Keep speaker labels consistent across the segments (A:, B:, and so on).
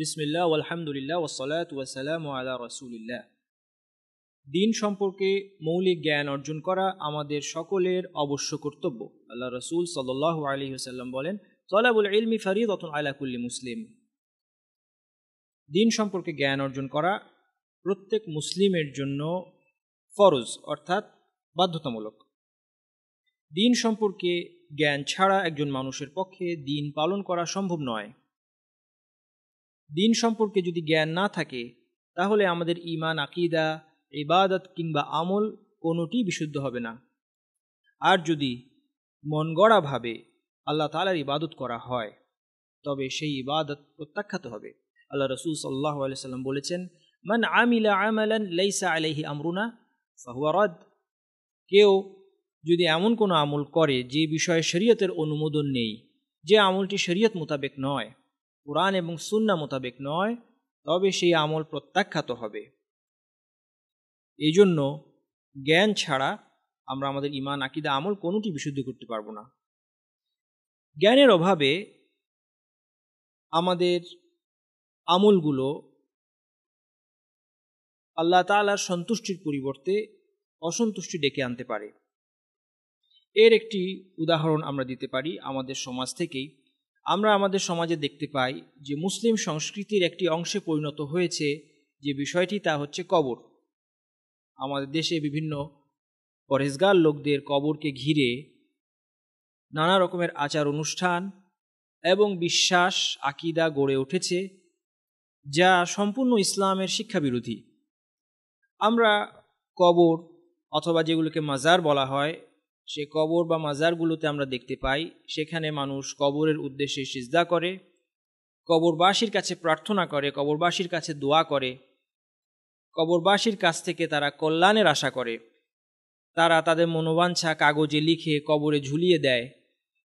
A: বিসমিল্লা আলহামদুলিল্লাহ ওসালাত ওয়াসালাম আলা রসুলিল্লাহ দিন সম্পর্কে মৌলিক জ্ঞান অর্জন করা আমাদের সকলের অবশ্য কর্তব্য আল্লাহ রসুল সাল আলী হুসাল্লাম বলেন তলাবুল ইলমি ফারিদ অতন আলাকুল্লি মুসলিম দিন সম্পর্কে জ্ঞান অর্জন করা প্রত্যেক মুসলিমের জন্য ফরজ অর্থাৎ বাধ্যতামূলক দিন সম্পর্কে জ্ঞান ছাড়া একজন মানুষের পক্ষে দিন পালন করা সম্ভব নয় দিন সম্পর্কে যদি জ্ঞান না থাকে তাহলে আমাদের ইমান আকিদা ইবাদত কিংবা আমল কোনোটি বিশুদ্ধ হবে না আর যদি মন গড়াভাবে আল্লাহ তালার ইবাদত করা হয় তবে সেই ইবাদত প্রত্যাখ্যাত হবে আল্লাহ রসুল সাল্লাহ সাল্লাম বলেছেন মান আমিলা আমালান লাইসা আলাইহি আমরুনা ফাহুয়ারদ কেউ যদি এমন কোনো আমল করে যে বিষয়ে শরীয়তের অনুমোদন নেই যে আমলটি শরীয়ত মোতাবেক নয় কোরআন এবং সুন্না মোতাবেক নয় তবে সেই আমল প্রত্যাখ্যাত হবে এই জন্য জ্ঞান ছাড়া আমরা আমাদের ইমান আকিদা আমল কোনোটি বিশুদ্ধ করতে পারবো না জ্ঞানের অভাবে আমাদের আমলগুলো আল্লাহ তালার সন্তুষ্টির পরিবর্তে অসন্তুষ্টি ডেকে আনতে পারে এর একটি উদাহরণ আমরা দিতে পারি আমাদের সমাজ থেকেই আমরা আমাদের সমাজে দেখতে পাই যে মুসলিম সংস্কৃতির একটি অংশে পরিণত হয়েছে যে বিষয়টি তা হচ্ছে কবর আমাদের দেশে বিভিন্ন পরেশগার লোকদের কবরকে ঘিরে নানা রকমের আচার অনুষ্ঠান এবং বিশ্বাস আকিদা গড়ে উঠেছে যা সম্পূর্ণ ইসলামের শিক্ষা বিরোধী আমরা কবর অথবা যেগুলোকে মাজার বলা হয় সে কবর বা মাজারগুলোতে আমরা দেখতে পাই সেখানে মানুষ কবরের উদ্দেশ্যে সিজদা করে কবরবাসীর কাছে প্রার্থনা করে কবরবাসীর কাছে দোয়া করে কবরবাসীর কাছ থেকে তারা কল্যাণের আশা করে তারা তাদের মনোবাঞ্ছা কাগজে লিখে কবরে ঝুলিয়ে দেয়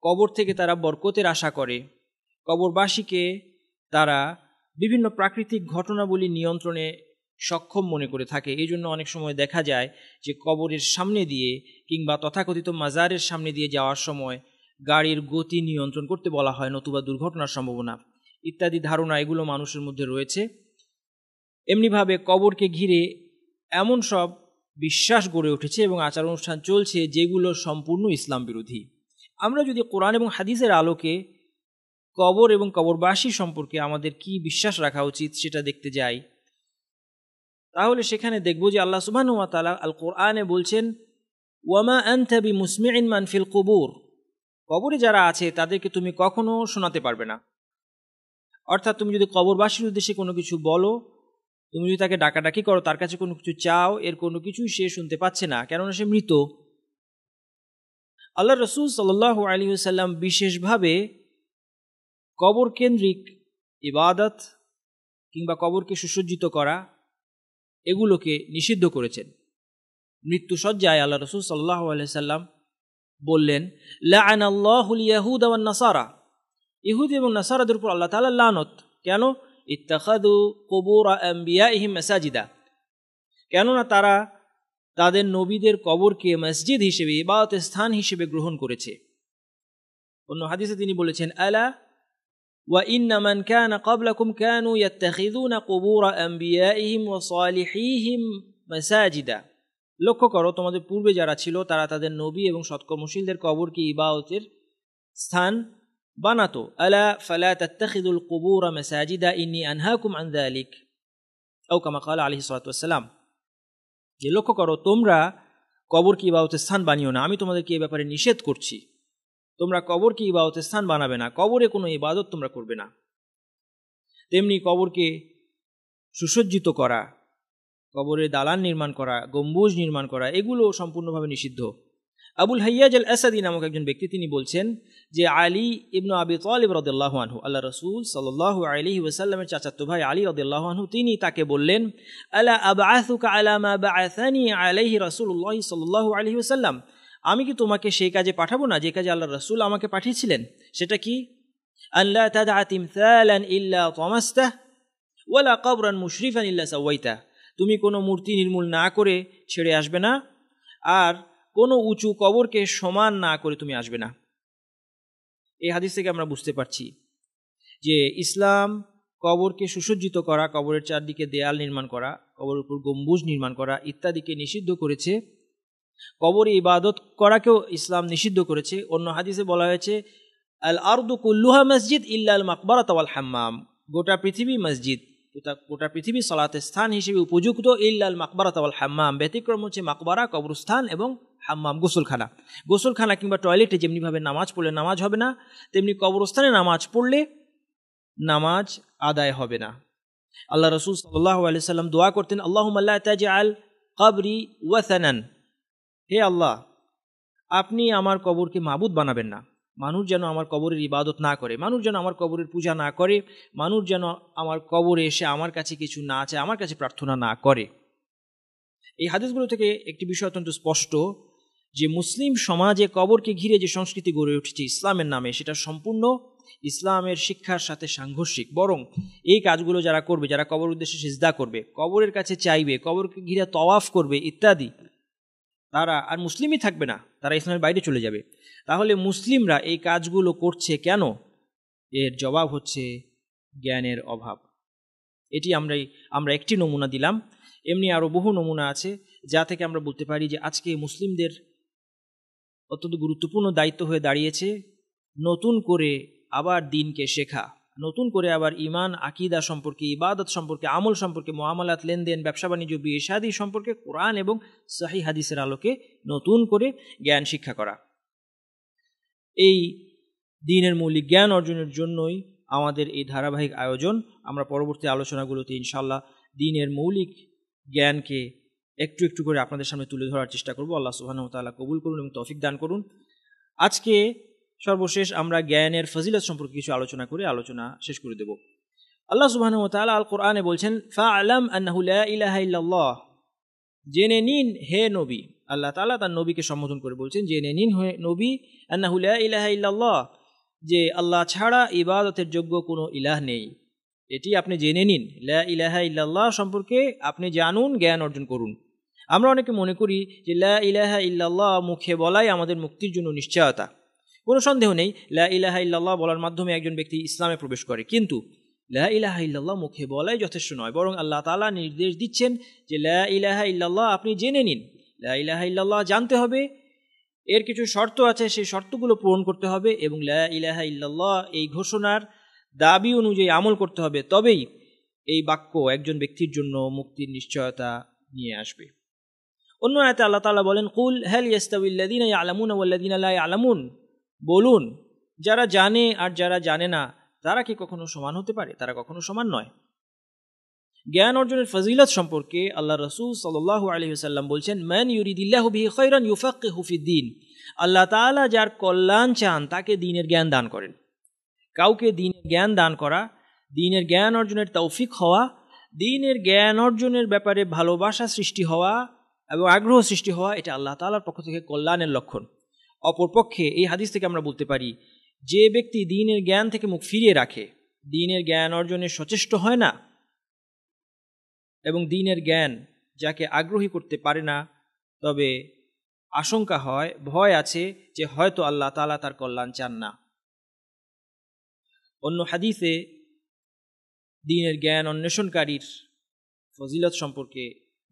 A: কবর থেকে তারা বরকতের আশা করে কবরবাসীকে তারা বিভিন্ন প্রাকৃতিক ঘটনাবলী নিয়ন্ত্রণে সক্ষম মনে করে থাকে এই জন্য অনেক সময় দেখা যায় যে কবরের সামনে দিয়ে কিংবা তথাকথিত মাজারের সামনে দিয়ে যাওয়ার সময় গাড়ির গতি নিয়ন্ত্রণ করতে বলা হয় নতুবা দুর্ঘটনার সম্ভাবনা ইত্যাদি ধারণা এগুলো মানুষের মধ্যে রয়েছে এমনিভাবে কবরকে ঘিরে এমন সব বিশ্বাস গড়ে উঠেছে এবং আচার অনুষ্ঠান চলছে যেগুলো সম্পূর্ণ ইসলাম বিরোধী আমরা যদি কোরআন এবং হাদিসের আলোকে কবর এবং কবরবাসী সম্পর্কে আমাদের কি বিশ্বাস রাখা উচিত সেটা দেখতে যাই তাহলে সেখানে দেখব যে আল্লাহ সুবাহ তালা আল কোরআনে বলছেন ওয়ামা আনথাবি মুসমিন মানফিল কবুর কবরে যারা আছে তাদেরকে তুমি কখনো শোনাতে পারবে না অর্থাৎ তুমি যদি কবরবাসীর উদ্দেশ্যে কোনো কিছু বলো তুমি যদি তাকে ডাকাডাকি করো তার কাছে কোনো কিছু চাও এর কোনো কিছুই সে শুনতে পাচ্ছে না কেননা সে মৃত আল্লাহ রসুল সাল্লাহ আলী সাল্লাম বিশেষভাবে কবর কেন্দ্রিক ইবাদত কিংবা কবরকে সুসজ্জিত করা এগুলোকে নিষিদ্ধ করেছেন মৃত্যুসজ্জায় আল্লাহ রসুল সাল্লাহ সাল্লাম বললেন লাহুদ নাসারা ইহুদি এবং নাসারাদের উপর আল্লাহ তালা লানত কেন ইত্তাখাদু কবুর আম্বিয়া ইহিম মেসাজিদা কেননা তারা তাদের নবীদের কবরকে মসজিদ হিসেবে ইবাদত স্থান হিসেবে গ্রহণ করেছে অন্য হাদিসে তিনি বলেছেন আলা وان من كان قبلكم كانوا يتخذون قبور انبيائهم وصالحيهم مساجدا লক্ষ্য করো তোমাদের পূর্বে যারা ছিল তারা তাদের নবী এবং সৎকর্মশীলদের কবরকে ইবাউতের স্থান বানাতো আলা ফালা তাত্তাখিদুল কুবুর মাসাজিদা ইন্নি আনহাকুম আন যালিক আও কামা কাল আলাইহিস সালাতু ওয়াসসালাম যে লক্ষ্য করো তোমরা কবর কি ইবাউতের স্থান বানিও না আমি তোমাদেরকে এ ব্যাপারে নিষেধ করছি তোমরা কবরকে ইবাদতের স্থান বানাবে না কবরে কোনো ইবাদত তোমরা করবে না তেমনি কবরকে সুসজ্জিত করা কবরের দালান নির্মাণ করা গম্বুজ নির্মাণ করা এগুলো সম্পূর্ণভাবে নিষিদ্ধ আবুল হাইয়াজ আল আসাদি নামক একজন ব্যক্তি তিনি বলছেন যে আলী ইবনু আবি তালিব রদাল্লাহ আনহু আল্লাহ রসুল সাল্লাহ আলী ওসাল্লামের চাচাতো ভাই আলী রদাল্লাহ আনহু তিনি তাকে বললেন আলা আবাহুকা আলামা বা আসানি আলহি রসুল্লাহ সাল্লাহ আলহি ওসাল্লাম আমি কি তোমাকে সেই কাজে পাঠাবো না যে কাজে আল্লাহ রসুল আমাকে পাঠিয়েছিলেন সেটা কি আল্লাহ ওয়ালা ইল্লা সাওয়াইতা তুমি কোনো মূর্তি নির্মূল না করে ছেড়ে আসবে না আর কোনো উঁচু কবরকে সমান না করে তুমি আসবে না এই হাদিস থেকে আমরা বুঝতে পারছি যে ইসলাম কবরকে সুসজ্জিত করা কবরের চারদিকে দেয়াল নির্মাণ করা কবরের উপর গম্বুজ নির্মাণ করা ইত্যাদিকে নিষিদ্ধ করেছে কবর ইবাদত করাকেও ইসলাম নিষিদ্ধ করেছে অন্য হাদিসে বলা হয়েছে আল আরদু মসজিদ ইল্লাল মকবরাত আল হাম্মাম গোটা পৃথিবী মসজিদ গোটা পৃথিবী সলাতে স্থান হিসেবে উপযুক্ত ইল্লাল মকবরাত আল হাম্মাম ব্যতিক্রম হচ্ছে মকবরা কবরস্থান এবং হাম্মাম গোসলখানা গোসলখানা কিংবা টয়লেটে যেমনিভাবে নামাজ পড়লে নামাজ হবে না তেমনি কবরস্থানে নামাজ পড়লে নামাজ আদায় হবে না আল্লাহ রসুল সাল্লাহ আলি সাল্লাম দোয়া করতেন আল্লাহ মাল্লা তাজ আল কবরি ওয়াসানান হে আল্লাহ আপনি আমার কবরকে মাবুদ বানাবেন না মানুষ যেন আমার কবরের ইবাদত না করে মানুষ যেন আমার কবরের পূজা না করে মানুষ যেন আমার কবরে এসে আমার কাছে কিছু না আছে আমার কাছে প্রার্থনা না করে এই হাদিসগুলো থেকে একটি বিষয় অত্যন্ত স্পষ্ট যে মুসলিম সমাজে কবরকে ঘিরে যে সংস্কৃতি গড়ে উঠেছে ইসলামের নামে সেটা সম্পূর্ণ ইসলামের শিক্ষার সাথে সাংঘর্ষিক বরং এই কাজগুলো যারা করবে যারা কবর উদ্দেশ্যে সিজদা করবে কবরের কাছে চাইবে কবরকে ঘিরে তওয়াফ করবে ইত্যাদি তারা আর মুসলিমই থাকবে না তারা ইসলামের বাইরে চলে যাবে তাহলে মুসলিমরা এই কাজগুলো করছে কেন এর জবাব হচ্ছে জ্ঞানের অভাব এটি আমরা আমরা একটি নমুনা দিলাম এমনি আরও বহু নমুনা আছে যা থেকে আমরা বলতে পারি যে আজকে মুসলিমদের অত্যন্ত গুরুত্বপূর্ণ দায়িত্ব হয়ে দাঁড়িয়েছে নতুন করে আবার দিনকে শেখা নতুন করে আবার ইমান আকিদা সম্পর্কে ইবাদত সম্পর্কে আমল সম্পর্কে মহামালাত লেনদেন ব্যবসা বাণিজ্য বিয়ে সাদি সম্পর্কে কোরআন এবং সাহি হাদিসের আলোকে নতুন করে জ্ঞান শিক্ষা করা এই দিনের মৌলিক জ্ঞান অর্জনের জন্যই আমাদের এই ধারাবাহিক আয়োজন আমরা পরবর্তী আলোচনাগুলোতে ইনশাল্লাহ দিনের মৌলিক জ্ঞানকে একটু একটু করে আপনাদের সামনে তুলে ধরার চেষ্টা করবো আল্লাহ সুহানতাল্লাহ কবুল করুন এবং তফিক দান করুন আজকে সর্বশেষ আমরা জ্ঞানের ফজিলত সম্পর্কে কিছু আলোচনা করে আলোচনা শেষ করে দেব আল্লাহ সুবাহন তালা আল কোরআনে বলছেন ফা আলাম আল্লাহ জেনে নিন হে নবী আল্লাহ তালা তার নবীকে সম্বোধন করে বলছেন জেনে নিন হে নবী আন্নাহুল্লাহ ইলাহ ইল্লাল্লাহ যে আল্লাহ ছাড়া ইবাদতের যোগ্য কোনো ইলাহ নেই এটি আপনি জেনে নিন লা ইলাহা ইল্লাল্লাহ সম্পর্কে আপনি জানুন জ্ঞান অর্জন করুন আমরা অনেকে মনে করি যে লা ইলাহা ইল্লাল্লাহ মুখে বলাই আমাদের মুক্তির জন্য নিশ্চয়তা কোনো সন্দেহ নেই লা ইলাহা ইল্লাল্লাহ বলার মাধ্যমে একজন ব্যক্তি ইসলামে প্রবেশ করে কিন্তু লা ইলাহা ইল্লাল্লাহ মুখে বলাই যথেষ্ট নয় বরং আল্লাহ তালা নির্দেশ দিচ্ছেন যে লা ইলাহা ইল্লাল্লাহ আপনি জেনে নিন লা ইলাহা ইল্লাল্লাহ জানতে হবে এর কিছু শর্ত আছে সেই শর্তগুলো পূরণ করতে হবে এবং লা ইলাহা ইল্লাল্লাহ এই ঘোষণার দাবি অনুযায়ী আমল করতে হবে তবেই এই বাক্য একজন ব্যক্তির জন্য মুক্তির নিশ্চয়তা নিয়ে আসবে অন্য আয়তে আল্লাহ তালা বলেন কুল হ্যাল ইয়াস্তাউল্লাদিন আলামুন আল্লাদিন আলামুন বলুন যারা জানে আর যারা জানে না তারা কি কখনো সমান হতে পারে তারা কখনো সমান নয় জ্ঞান অর্জনের ফজিলত সম্পর্কে আল্লাহ রসুল সাল্লাহ আলহিহাল্লাম বলছেন ম্যান ইউরিদিল্লাহ বিহি খৈরান ইউফাক্কে হুফিদ্দিন আল্লাহ তালা যার কল্যাণ চান তাকে দিনের জ্ঞান দান করেন কাউকে দিনের জ্ঞান দান করা দিনের জ্ঞান অর্জনের তৌফিক হওয়া দিনের জ্ঞান অর্জনের ব্যাপারে ভালোবাসা সৃষ্টি হওয়া এবং আগ্রহ সৃষ্টি হওয়া এটা আল্লাহ তালার পক্ষ থেকে কল্যাণের লক্ষণ অপরপক্ষে এই হাদিস থেকে আমরা বলতে পারি যে ব্যক্তি দিনের জ্ঞান থেকে মুখ ফিরিয়ে রাখে দিনের জ্ঞান অর্জনে সচেষ্ট হয় না এবং দিনের জ্ঞান যাকে আগ্রহী করতে পারে না তবে আশঙ্কা হয় ভয় আছে যে হয়তো আল্লাহ তালা তার কল্যাণ চান না অন্য হাদিসে দিনের জ্ঞান অন্বেষণকারীর ফজিলত সম্পর্কে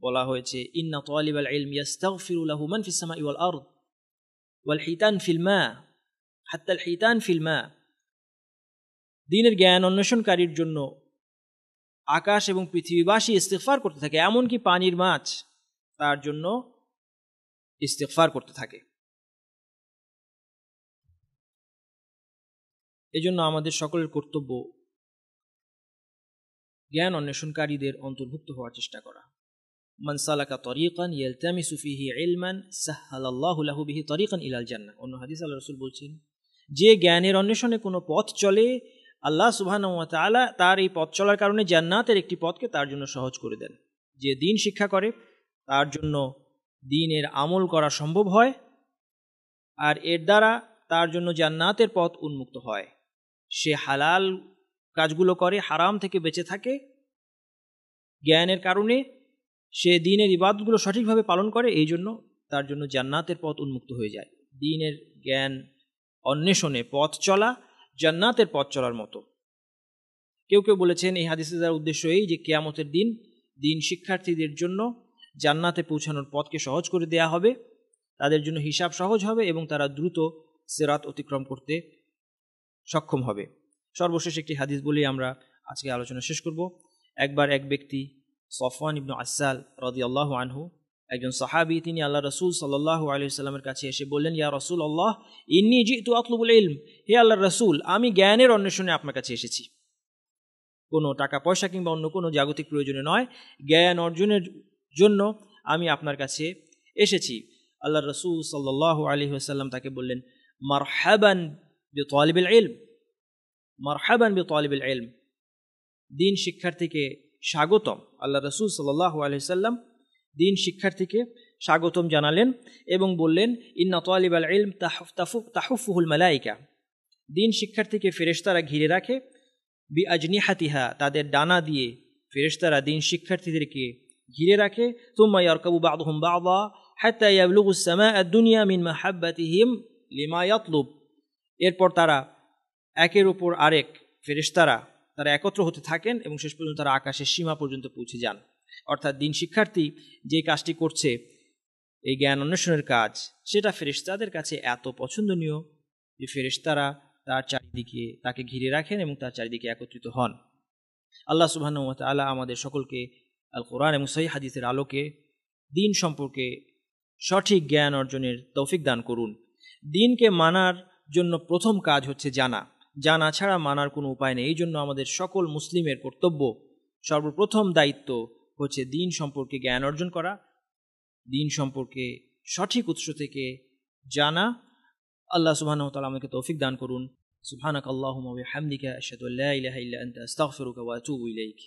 A: বলা হয়েছে ইন্না তোয়ালিবাল আল ইলম ইয়াস্তাগফিরু লাহু মান والحيتان في الماء حتى الحيتان في الماء দিনের জ্ঞান অন্বেষণকারীর জন্য আকাশ এবং পৃথিবীবাসী ইস্তেকফার করতে থাকে এমনকি পানির মাছ তার জন্য ইস্তেকফার করতে থাকে এজন্য আমাদের সকলের কর্তব্য জ্ঞান অন্বেষণকারীদের অন্তর্ভুক্ত হওয়ার চেষ্টা করা মান সালাকা তরিকান ইয়ালতামিসু ফিহি ইলমান সাহালাল্লাহু লাহু বিহি তরিকান ইলাল জান্নাহ অন্য হাদিস আল্লাহ রাসূল বলছেন যে জ্ঞানের অন্বেষণে কোনো পথ চলে আল্লাহ সুবহানাহু ওয়া তাআলা তার এই পথ চলার কারণে জান্নাতের একটি পথকে তার জন্য সহজ করে দেন যে দিন শিক্ষা করে তার জন্য দিনের আমল করা সম্ভব হয় আর এর দ্বারা তার জন্য জান্নাতের পথ উন্মুক্ত হয় সে হালাল কাজগুলো করে হারাম থেকে বেঁচে থাকে জ্ঞানের কারণে সে দিনের ইবাদতগুলো সঠিকভাবে পালন করে এই জন্য তার জন্য জান্নাতের পথ উন্মুক্ত হয়ে যায় দিনের জ্ঞান অন্বেষণে পথ চলা জান্নাতের পথ চলার মতো কেউ কেউ বলেছেন এই হাদিসে যার উদ্দেশ্য এই যে কেয়ামতের দিন দিন শিক্ষার্থীদের জন্য জান্নাতে পৌঁছানোর পথকে সহজ করে দেয়া হবে তাদের জন্য হিসাব সহজ হবে এবং তারা দ্রুত সেরাত অতিক্রম করতে সক্ষম হবে সর্বশেষ একটি হাদিস বলেই আমরা আজকে আলোচনা শেষ করব একবার এক ব্যক্তি সফওয়ান ইবনু আসাল রদিয়াল্লাহ আনহু একজন সাহাবি তিনি আল্লাহ রসুল সাল্লাহ আলিয়াল্লামের কাছে এসে বললেন ইয়া রসুল আল্লাহ ইন্নি জি তু আতলুবুল ইলম হে আল্লাহ রসুল আমি জ্ঞানের অন্বেষণে আপনার কাছে এসেছি কোনো টাকা পয়সা কিংবা অন্য কোনো জাগতিক প্রয়োজনে নয় জ্ঞান অর্জনের জন্য আমি আপনার কাছে এসেছি আল্লাহ রসুল সাল্লাহ আলী সাল্লাম তাকে বললেন মার মারহাবান বি তলিবিল ইলম মারহাবান বি তলিবিল এলম দিন শিক্ষার্থীকে স্বাগতম আল্লাহ রসুল সাল্লাহ আলহিসাল্লাম দিন শিক্ষার্থীকে স্বাগতম জানালেন এবং বললেন ইন্না তোয়ালিব আল ইলম তাহফ তাফুক তাহফুহুল মালাইকা দিন শিক্ষার্থীকে ফেরেশতারা ঘিরে রাখে বি হাতিহা তাদের ডানা দিয়ে ফেরেশতারা দিন শিক্ষার্থীদেরকে ঘিরে রাখে তুম্মা ইয়ারকাবু বাদহুম বাবা হাত্তা ইয়াবলুগু সামা দুনিয়া মিন মাহাব্বাতিহিম লিমা ইয়াতলুব এরপর তারা একের ওপর আরেক ফেরেশতারা তারা একত্র হতে থাকেন এবং শেষ পর্যন্ত তারা আকাশের সীমা পর্যন্ত পৌঁছে যান অর্থাৎ দিন শিক্ষার্থী যে কাজটি করছে এই জ্ঞান অন্বেষণের কাজ সেটা ফেরেশতাদের কাছে এত পছন্দনীয় যে ফেরেশতারা তার চারিদিকে তাকে ঘিরে রাখেন এবং তার চারিদিকে একত্রিত হন আল্লাহ সুবাহানুমত আল্লাহ আমাদের সকলকে আল কোরআন এবং সহি হাদিসের আলোকে দিন সম্পর্কে সঠিক জ্ঞান অর্জনের তৌফিক দান করুন দিনকে মানার জন্য প্রথম কাজ হচ্ছে জানা জানা ছাড়া মানার কোনো উপায় নেই এই জন্য আমাদের সকল মুসলিমের কর্তব্য সর্বপ্রথম দায়িত্ব হচ্ছে দিন সম্পর্কে জ্ঞান অর্জন করা দিন সম্পর্কে সঠিক উৎস থেকে জানা আল্লাহ সুবাহ আমাকে তৌফিক দান করুন সুবহানাক আল্লাহ ওয়া বিহামদিকা আশহাদু আল্লা ইলাইক